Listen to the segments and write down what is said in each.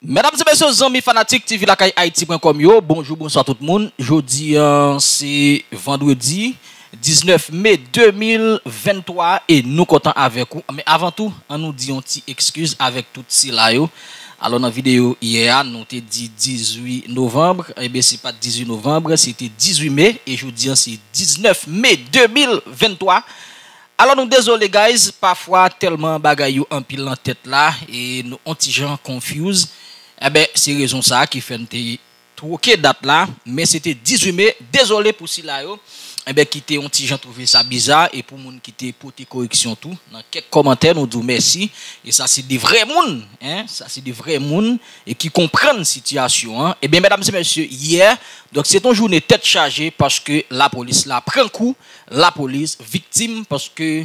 Mesdames et messieurs, amis fanatiques TV Haïti.com bonjour, bonsoir tout le monde. Jeudi, euh, c'est vendredi 19 mai 2023 et nous comptons avec vous. Mais avant tout, on nous dit une petite excuse avec tout si là alors, dans la vidéo hier, nous avons dit 18 novembre. Eh bien, ce n'est pas 18 novembre, c'était 18 mai. Et je vous dis, 19 mai 2023. Alors, nous désolé, guys. Parfois, tellement bagaille en pile en tête là. Et nous, des gens confuse. Eh bien, c'est raison ça qui fait nous troquer date là. Mais c'était 18 mai. Désolé pour cela eh bien, qui ont petit gens trouvé ça bizarre et pour mon qui pour tes correction tout dans quelques commentaires nous disons merci et ça c'est des vrais mouns, hein, ça c'est des vrais mouns et qui comprennent la situation hein? et eh bien mesdames et messieurs hier donc c'est une journée tête chargée parce que la police la prend coup la police victime parce que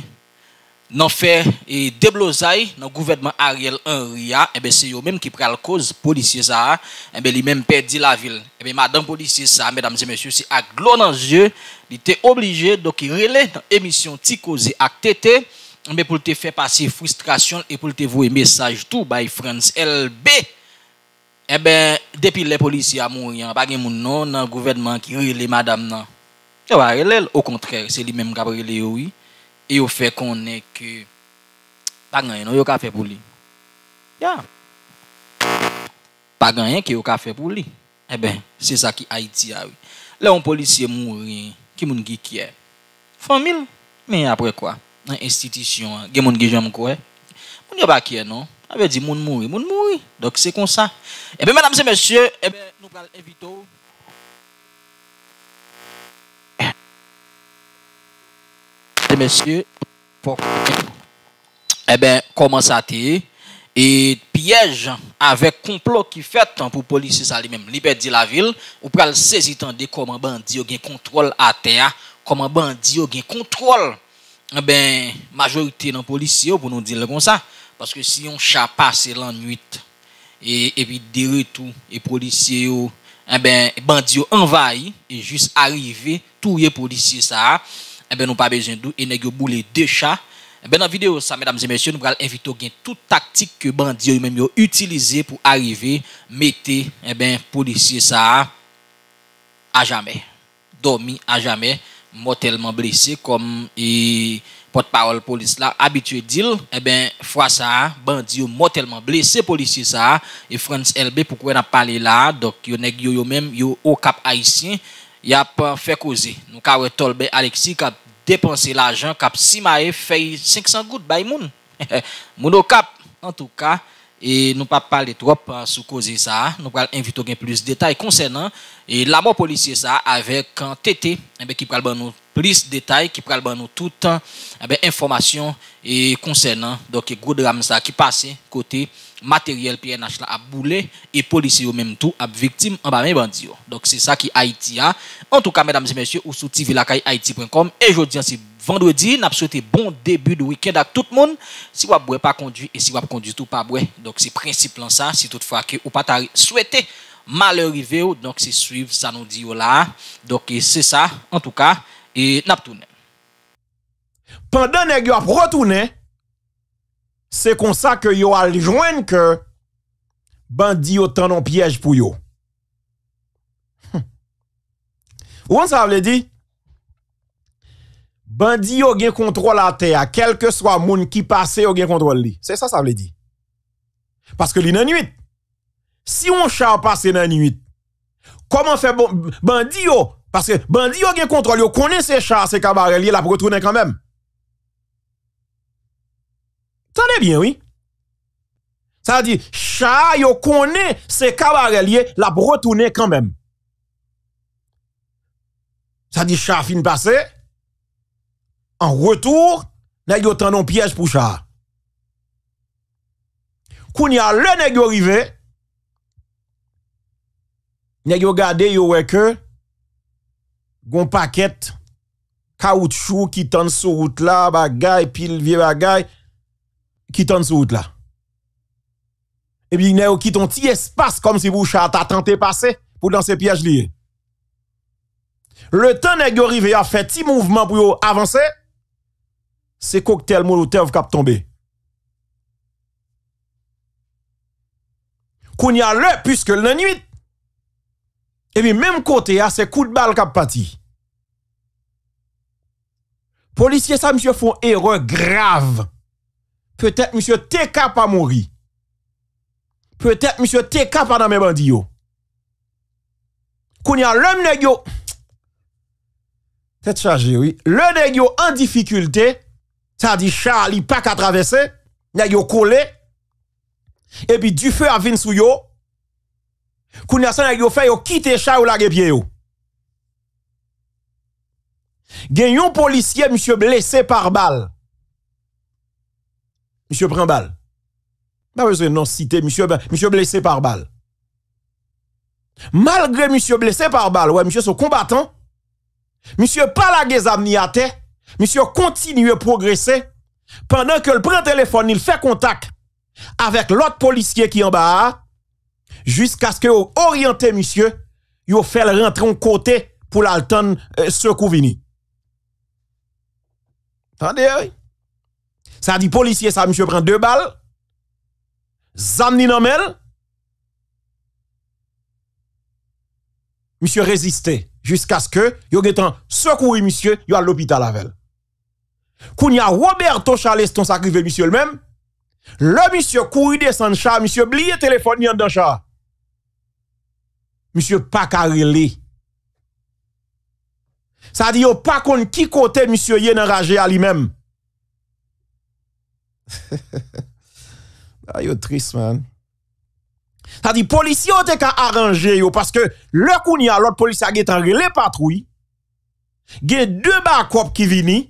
non fait et deblozay nan gouvernement Ariel Henry C'est ebe eh se yo menm ki pral koz polisye sa, ebe eh li la ville. Ebe eh Madame polisye ça mesdames et messieurs, si ak glon nan zye, li te obligé do ki rele nan emisyon ti koze ak tete, ebe pou te fè passer frustration e pou te vouye mesaj tou France LB. et ben, depi le polisye hein, a moun pas bagen moun nan nan gouvernement qui rele madame nan. C'est ben, au contraire. C'est lui-même qui a yo oui. yo fe konen ke pa ganyen yo ka fe pou li. Ya. Pa ganyen ke yo ka fe pou li. Ebe, eh se sa ki a iti awi. Le yon polisye moun rin ki moun gi kye. Fon mil. Men apre kwa? Nan institisyon, gen moun gi jom kowe. Moun yo ba kye non. Awe di moun moun rin. Moun moun rin. Dok se konsa. Ebe, eh menam se mesye, ebe, eh nou pral evito ou. Messieurs, eh bien, comment ça te Et piège avec complot qui fait pour policiers ça lui-même, liberté la ville, ou pral saisir des comment bandit ont contrôle à terre, comment bandit a contrôle. Eh bien, majorité dans policiers pour nous dire comme ça, parce que si on chat passe nuit, et, et puis des retour, et policiers eh ben bandit envahi et juste arrivé tous les policiers ça eh ben nous pas besoin d'eux et nèg boule deux chats eh ben dans vidéo ça mesdames et messieurs nous allons inviter toute tactique que bandits même utiliser pour arriver mettre eh ben policier ça à jamais dormi à jamais mortellement blessé comme le porte-parole police là habitué d'il eh ben fois ça bandi mortellement blessé policier ça et France LB pourquoi a parlé là donc yo nèg yo, même yo au cap haïtien y a pas fait causer nous ka Tolbe Alexis depanse la jan kap si ma e fey 500 gout bay moun. Moun o kap, an tou ka, et nous pas parler trop hein, sous causer ça nous allons inviter plus de détails concernant et la mort policier ça avec un eh ben, TT qui va nous plus de détails qui va nous tout toutes hein, eh ben, information et concernant donc gros drame ça qui passé côté matériel PNH là a boulé et policier même tout a victime en bas bandit donc c'est ça qui Haïti a en tout cas mesdames et messieurs ou la tvlacaille haïti.com et je dis hein, c'est Vendredi nap souwete bon debi de wikend ak tout moun Si wap bwe pa kondi E si wap kondi tout pa bwe Donk si prinsip lan sa Si toutfwa ke ou patare souwete Malerive ou Donk si suiv sanon diyo oh la Donk se sa En touka E nap toune Pendan ek yo ap rotoune Se konsa ke yo aljwen ke Bandi yo tanon piyej pou yo Ou an sa wale di? Bandi yo gen contrôle à terre, quel que soit moun qui passe yo gen contrôle li. C'est ça ça veut dire. Parce que li nan nuit. Si on char passe nan nuit, comment faire bon, bandi parce que bandi yo gen contrôle, yo connaît ces chars, ces cabarets li la pour retourner quand même. Tenez bien oui. Ça dit char yo connaît ces cabarets li la pour retourner quand même. Ça dit char fin passé en retour, n'a yo tendon piège pour chat. a le n'a yo rivé, n'a yo gade yo wè que gon paquet caoutchouc qui tente sur route là, bagay pile vieux bagay qui tente sur route là. Et puis n'a yo qui ton petit espace comme si vous chat t'a tenté passer pour dans ces piège là Le temps n'a yot rivé a fait petit mouvement pour avancer Se koktel moun ou tev kap tombe. Koun ya lè pwiske l nan nwit. E mi mèm kote ya se kou d'bal kap pati. Polisye sa msè foun eron grav. Pwetèp msè te kap a moun ri. Pwetèp msè te kap a nan mè bandi yo. Koun ya lè mnè gyo. Tèt chanje, oui. Lè nè gyo an difikultè. Ça dit Charlie pas qu'à traverser, y a collé. Et puis du feu a vinn sou yo. Kounya sa n'a yo fait yo quitter char ou la pied yo. Gen un policier monsieur blessé par balle. Monsieur prend balle. Pas besoin non citer monsieur monsieur blessé par balle. Malgré monsieur blessé par balle, ouais monsieur son combattant. Monsieur pas la guézam Monsieur continue à progresser pendant que le prend téléphone, il fait contact avec l'autre policier qui est en bas jusqu'à ce que vous orientez monsieur, vous fait le rentrer en côté pour l'attendre euh, Ce coup vini. Attendez, Ça dit policier ça monsieur prend deux balles. Zamni nomel monsieur résistait jusqu'à ce que yo getan secouru monsieur yo à l'hôpital avec a Roberto Charleston s'arrive monsieur le même Le monsieur couru descendre char, monsieur oublier téléphone dans char. Monsieur pas carré. Ça dit au pas qu'on qui côté monsieur est enragé à lui-même. ah yo triste man. T'as dit dire les policiers ont été arrangés parce que le coup, l'autre police a été les patrouilles. Il y a deux bacs qui viennent.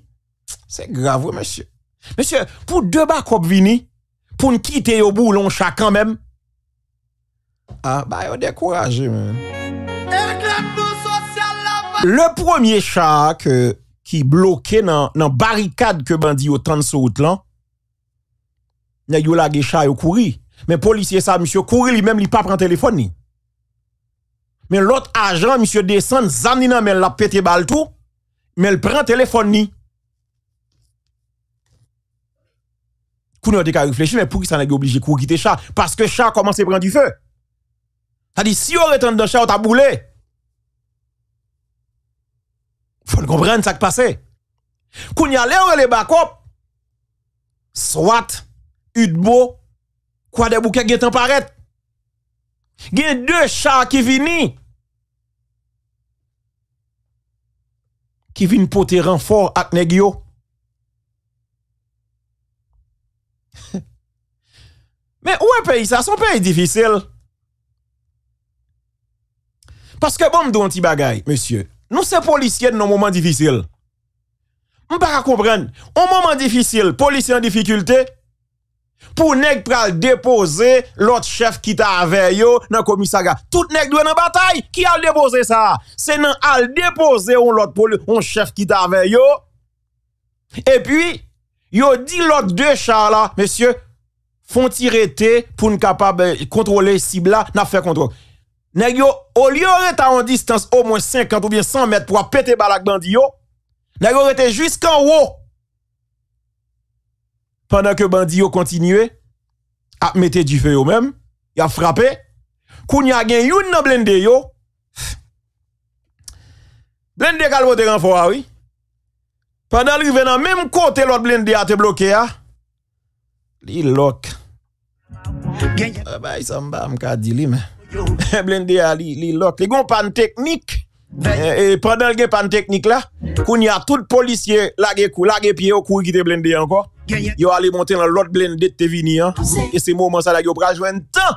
C'est grave, monsieur. Monsieur, pour deux backups venir, pour quitter au boulon chacun même. Ah, bah, on découragé, man. Le premier chat que, euh, qui bloqué dans la barricade que bandit temps de route là, il a eu la chat couru. Mais policier ça, monsieur, courir lui-même, il pas le téléphone Mais l'autre agent, monsieur, descend, Zanina, mais a pété balle tout, mais il prend téléphone ni. vous avez réfléchi, réfléchir, mais pour qui ça n'est obligé de quitter chat? Parce que chat commence à prendre du feu. Ça dit, si on retourne dans chat, on t'a boulé. Faut comprendre ce qui passe. Koun yon le les bakop. Soit, Udbo, Quoi de bouquet qui est en y a deux chars qui viennent. Qui viennent porter renfort à Negio. Mais où est pays ça? Son pays difficile. Parce que bon, m'dou un petit bagaille, monsieur. Nous sommes policiers dans un moment difficile. pas comprendre. Un moment difficile, policier en difficulté, pour nèg pral déposer l'autre chef qui t'a avec yo dans commissariat. Tout nèg doit dans bataille qui a déposé ça. C'est nan al déposer on l'autre chef qui t'a avec yo. Et puis yo dit l'autre deux chars là, monsieur, font tirer pour ne capable eh, contrôler cible là, n'a fait contrôle. Nèg yo au lieu à en distance au moins 50 ou bien 100 mètres pour péter balak bandi yo. Nèg yo rete jusqu'en haut pendant que Bandio continuait à mettre du feu au même, il a frappé. Koun y a gen youn nan blende yo. Blende kalvo renfort oui. Pendant le dans même côté l'autre blende a te bloqué a. Ah. Li lok. Ah bah il s'en va m'ka di li mais. blende a li li lok. Li gon panne technique. Et eh, eh, pendant le de technique là, il y a tout policier lagé cou, lagé pied au cou qui te blindé encore. il a allé monter dans l'autre blindé te venir. Hein. Et c'est moment ça là a joué joindre temps.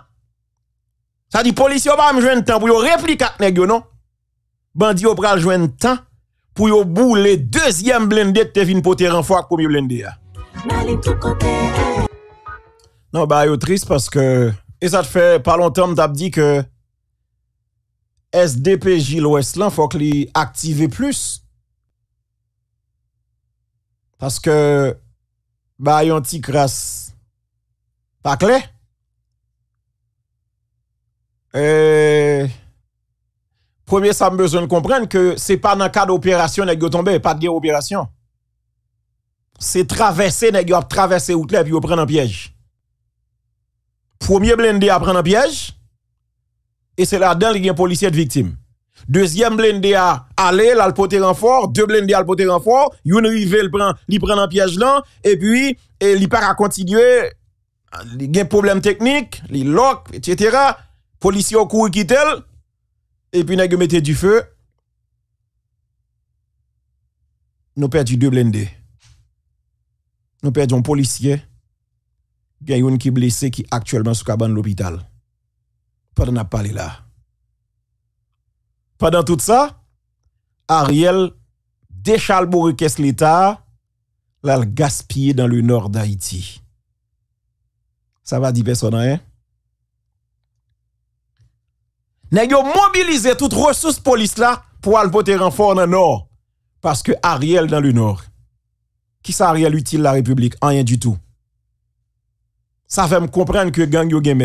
Ça dit policier pas me joindre temps pour répliquer nèg yo non. Bandi yo joindre temps pour bouler deuxième blindé te vini pour te fois premier blindé Non bah est triste parce que et ça te fait pas longtemps m't'a dit que SDPJ l'Ouest il faut qu'il active plus. Parce que, bah, yon petit crasse. Pas clair euh, premier, ça me besoin de comprendre que c'est pas dans le cadre d'opération n'est pas de guerre opération. C'est traverser n'est yo traverser ou puis prendre un piège. Premier blindé à prendre un piège et c'est là-dedans qu'il y a un policier de victime. Deuxième blindé a allé, là, le poté renfort. Deux blindés à le poté renfort. Une rive, il prend, il prend un piège là. Et puis, il part à continuer. Il y a un problème technique, il lock, etc. Policier au courant quitter Et puis, il mis du feu. Nous perdu deux blindés. Nous perdons un policier. Il y a un qui blessé qui actuellement sous cabane l'hôpital pendant n'a parlé là. Pendant tout ça, Ariel déchalborikes l'État, l'a gaspillé dans le nord d'Haïti. Ça va dire personne, hein? N'ayons yo mobilisé toute ressource police là pour aller voter renfort dans le nord parce que Ariel dans le nord. Qui ça Ariel utile la République? Rien du tout. Ça fait me comprendre que gang yo gen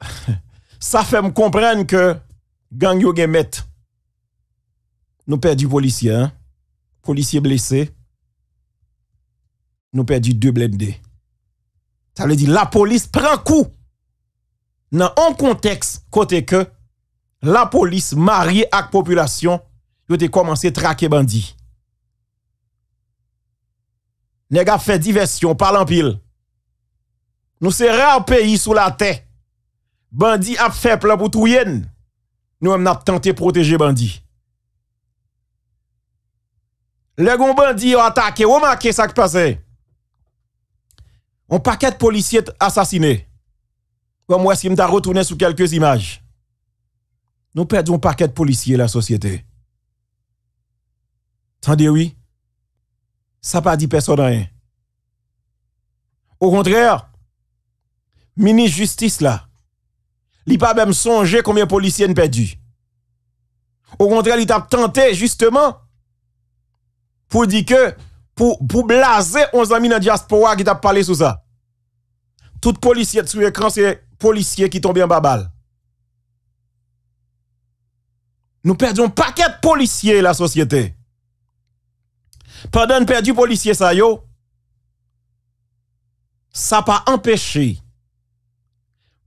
ça fait me comprendre que gang yo met. Nous perdu policier, policiers hein. policier blessé. Nous perdu deux blindés. Ça veut dire la police prend coup dans un contexte côté que la police mariée avec population yo te commencé traquer bandits. les fait diversion par pile Nous sommes un pays sous la terre Bandi a fait plan pour tout Nous avons tenté de protéger bandi. Les gon bandi ont attaqué, remarquez ce qui passe. Un paquet de policiers assassinés. Comme moi, si je retourné sur quelques images. Nous perdons un paquet de policiers la société. Tandis oui. Ça pas dit personne rien. Au contraire, mini justice là, li pas même songer combien de policiers perdu. Au contraire, il t'a tenté justement pour dire que pour pour blaser 11 amis dans diaspora qui t'a parlé sous ça. Tout policier sur écran, c'est policier qui tombe en balle. Nous perdons pas paquet de policiers la société. Pendant perdu policier ça yo, ça pas empêché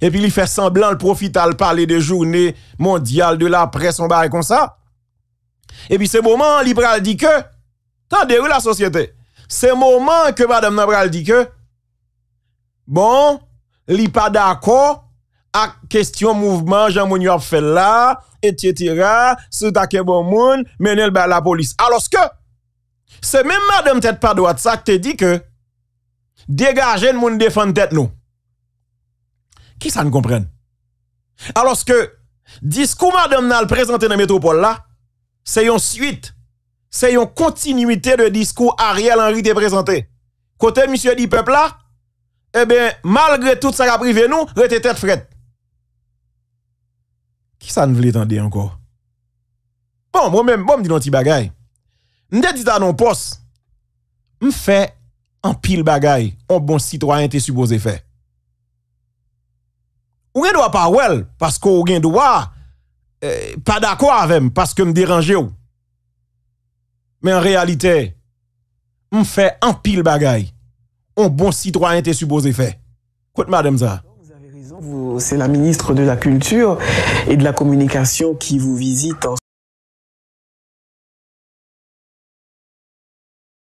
epi li fè semblant l profital pale de jounè mondial de la pres on barè kon sa epi se mouman li pral di ke tan derou la sosyete se mouman ke badem nan pral di ke bon li pa dakò ak kestyon mouvman jan moun yo ap fè la eti eti ra men el ba la polis alos ke se men madem tèt pa doat sa k te di ke degajen moun defan tèt nou Qui ça ne comprenne? Alors que discours madame nal présenté dans la métropole là, c'est une suite, c'est une continuité de discours Ariel Henry te présenté. Côté monsieur dit peuple là, eh bien, malgré tout ça qui a privé nous, rete tête fret. Qui ça ne voulait entendre encore? Bon, moi-même, bon, me dis un petit bagay. M'de dit à non poste, m'fait en pile bagay, un bon citoyen était supposé faire. Ou ne doit pas well, parce qu'on gen doit pas d'accord avec parce que me dérange Mais en réalité, me fait un pile bagaille. Un bon citoyen est supposé faire. Écoute madame ça. C'est la ministre de la Culture et de la Communication qui vous visite en